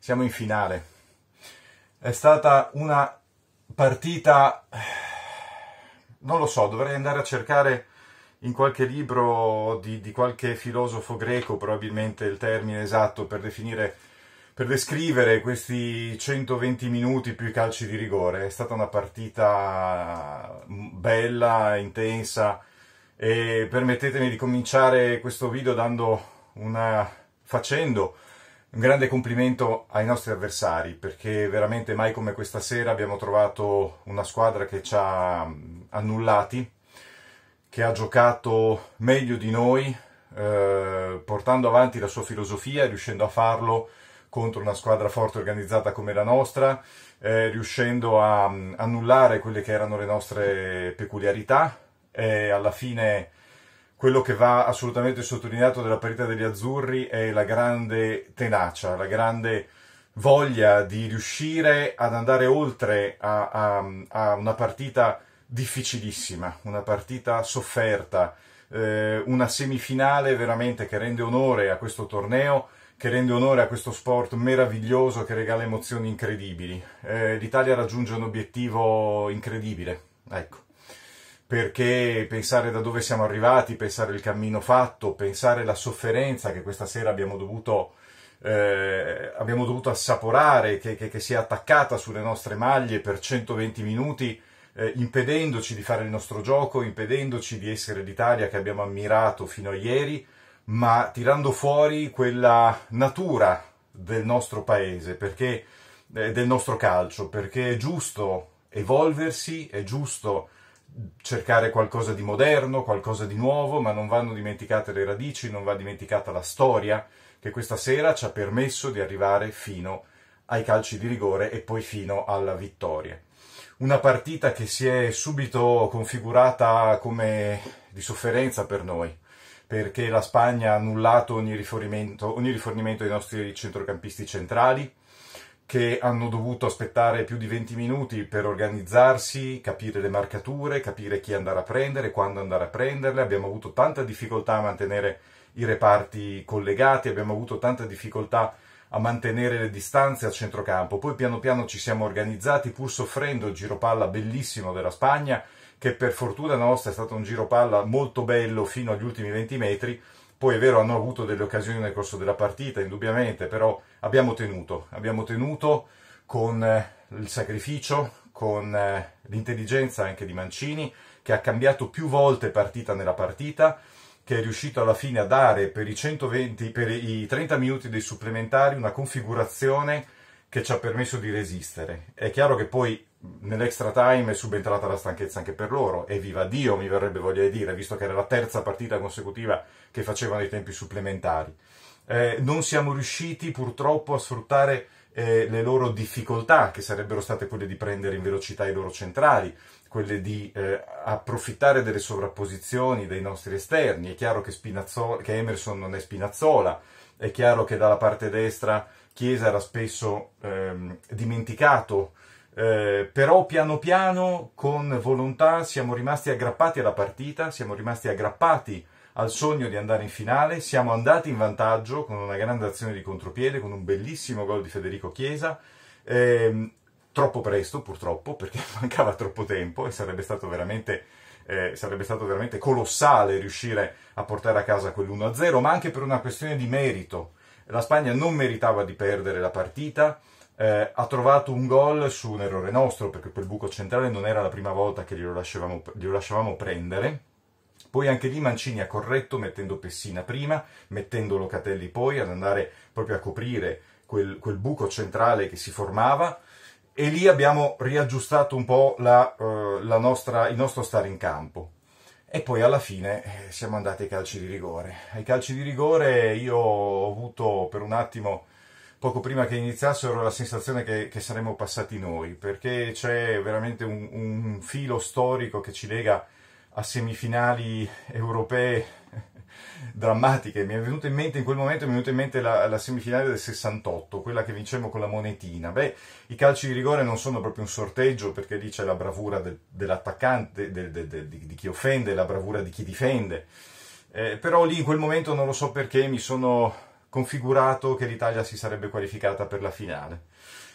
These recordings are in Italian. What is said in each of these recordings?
siamo in finale. È stata una partita, non lo so, dovrei andare a cercare in qualche libro di, di qualche filosofo greco probabilmente il termine esatto per definire per descrivere questi 120 minuti più i calci di rigore. È stata una partita mm, bella, intensa e permettetemi di cominciare questo video dando una, facendo un grande complimento ai nostri avversari perché veramente mai come questa sera abbiamo trovato una squadra che ci ha annullati, che ha giocato meglio di noi, eh, portando avanti la sua filosofia, e riuscendo a farlo contro una squadra forte organizzata come la nostra, eh, riuscendo a annullare quelle che erano le nostre peculiarità e alla fine quello che va assolutamente sottolineato della partita degli azzurri è la grande tenacia, la grande voglia di riuscire ad andare oltre a, a, a una partita difficilissima, una partita sofferta, eh, una semifinale veramente che rende onore a questo torneo, che rende onore a questo sport meraviglioso che regala emozioni incredibili. Eh, L'Italia raggiunge un obiettivo incredibile. Ecco perché pensare da dove siamo arrivati, pensare il cammino fatto, pensare la sofferenza che questa sera abbiamo dovuto, eh, abbiamo dovuto assaporare, che, che, che, si è attaccata sulle nostre maglie per 120 minuti, eh, impedendoci di fare il nostro gioco, impedendoci di essere l'Italia che abbiamo ammirato fino a ieri, ma tirando fuori quella natura del nostro paese, perché, eh, del nostro calcio, perché è giusto evolversi, è giusto cercare qualcosa di moderno, qualcosa di nuovo, ma non vanno dimenticate le radici, non va dimenticata la storia che questa sera ci ha permesso di arrivare fino ai calci di rigore e poi fino alla vittoria. Una partita che si è subito configurata come di sofferenza per noi, perché la Spagna ha annullato ogni rifornimento, ogni rifornimento dei nostri centrocampisti centrali, che hanno dovuto aspettare più di 20 minuti per organizzarsi, capire le marcature, capire chi andare a prendere, quando andare a prenderle. Abbiamo avuto tanta difficoltà a mantenere i reparti collegati, abbiamo avuto tanta difficoltà a mantenere le distanze al centrocampo. Poi piano piano ci siamo organizzati pur soffrendo il giro palla bellissimo della Spagna, che per fortuna nostra è stato un giro palla molto bello fino agli ultimi 20 metri poi è vero, hanno avuto delle occasioni nel corso della partita, indubbiamente, però abbiamo tenuto, abbiamo tenuto con eh, il sacrificio, con eh, l'intelligenza anche di Mancini, che ha cambiato più volte partita nella partita, che è riuscito alla fine a dare per i, 120, per i 30 minuti dei supplementari una configurazione che ci ha permesso di resistere. È chiaro che poi nell'extra time è subentrata la stanchezza anche per loro, e viva Dio mi verrebbe voglia di dire, visto che era la terza partita consecutiva che facevano i tempi supplementari. Eh, non siamo riusciti purtroppo a sfruttare eh, le loro difficoltà, che sarebbero state quelle di prendere in velocità i loro centrali, quelle di eh, approfittare delle sovrapposizioni dei nostri esterni. È chiaro che, che Emerson non è Spinazzola, è chiaro che dalla parte destra Chiesa era spesso ehm, dimenticato, eh, però piano piano, con volontà, siamo rimasti aggrappati alla partita, siamo rimasti aggrappati al sogno di andare in finale, siamo andati in vantaggio con una grande azione di contropiede, con un bellissimo gol di Federico Chiesa, ehm, troppo presto purtroppo, perché mancava troppo tempo e sarebbe stato veramente, eh, sarebbe stato veramente colossale riuscire a portare a casa quell'1-0, ma anche per una questione di merito. La Spagna non meritava di perdere la partita, eh, ha trovato un gol su un errore nostro, perché quel buco centrale non era la prima volta che glielo lasciavamo, glielo lasciavamo prendere. Poi anche lì Mancini ha corretto mettendo Pessina prima, mettendo Locatelli poi ad andare proprio a coprire quel, quel buco centrale che si formava e lì abbiamo riaggiustato un po' la, eh, la nostra, il nostro stare in campo. E poi alla fine eh, siamo andati ai calci di rigore. Ai calci di rigore io ho avuto per un attimo, poco prima che iniziassero, la sensazione che, che saremmo passati noi, perché c'è veramente un, un filo storico che ci lega a semifinali europee drammatiche. Mi è venuto in mente in quel momento, mi è venuta in mente la, la, semifinale del 68, quella che vincemmo con la monetina. Beh, i calci di rigore non sono proprio un sorteggio perché lì c'è la bravura de, dell'attaccante, de, de, di chi offende, la bravura di chi difende. Eh, però lì in quel momento non lo so perché mi sono configurato che l'Italia si sarebbe qualificata per la finale.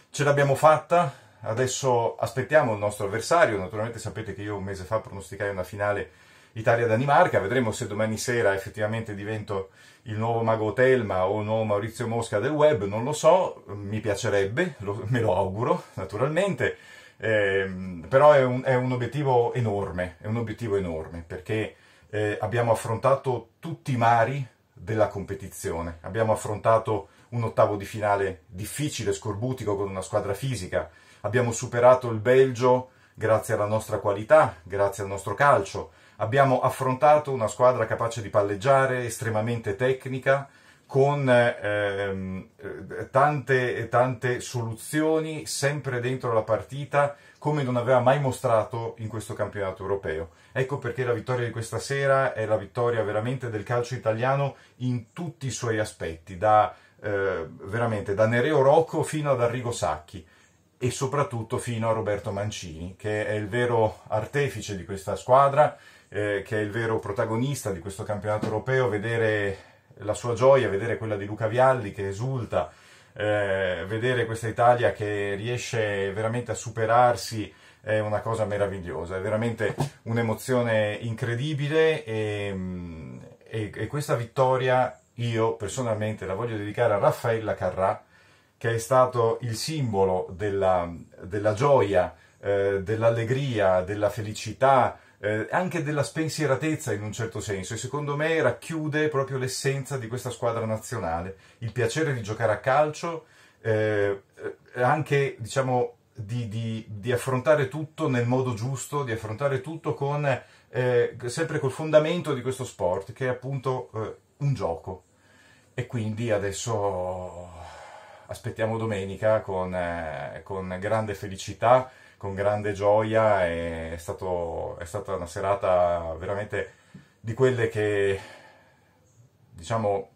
Ce l'abbiamo fatta, adesso aspettiamo il nostro avversario, naturalmente sapete che io un mese fa pronosticai una finale Italia-Danimarca, vedremo se domani sera effettivamente divento il nuovo Mago Telma o il nuovo Maurizio Mosca del web, non lo so, mi piacerebbe, lo, me lo auguro naturalmente, eh, però è un, è un, obiettivo enorme, è un obiettivo enorme perché eh, abbiamo affrontato tutti i mari della competizione, abbiamo affrontato un ottavo di finale difficile, scorbutico con una squadra fisica, abbiamo superato il Belgio grazie alla nostra qualità, grazie al nostro calcio, abbiamo affrontato una squadra capace di palleggiare, estremamente tecnica, con ehm, eh, tante, tante soluzioni sempre dentro la partita, come non aveva mai mostrato in questo campionato europeo. Ecco perché la vittoria di questa sera è la vittoria veramente del calcio italiano in tutti i suoi aspetti, da, eh, veramente da Nereo Rocco fino ad Arrigo Sacchi e soprattutto fino a Roberto Mancini, che è il vero artefice di questa squadra, eh, che è il vero protagonista di questo campionato europeo, vedere la sua gioia, vedere quella di Luca Vialli che esulta, eh, vedere questa Italia che riesce veramente a superarsi è una cosa meravigliosa, è veramente un'emozione incredibile e, mm, e, e, questa vittoria io personalmente la voglio dedicare a Raffaella Carrà che è stato il simbolo della, della gioia, eh, dell'allegria, della felicità, eh, anche della spensieratezza in un certo senso e secondo me racchiude proprio l'essenza di questa squadra nazionale, il piacere di giocare a calcio, eh, eh anche diciamo, di, di, di, affrontare tutto nel modo giusto, di affrontare tutto con, eh, sempre col fondamento di questo sport che è appunto eh, un gioco. E quindi adesso aspettiamo domenica con, eh, con grande felicità con grande gioia è, stato, è stata una serata veramente di quelle che diciamo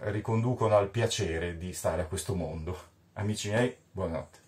riconducono al piacere di stare a questo mondo. Amici miei, buonanotte.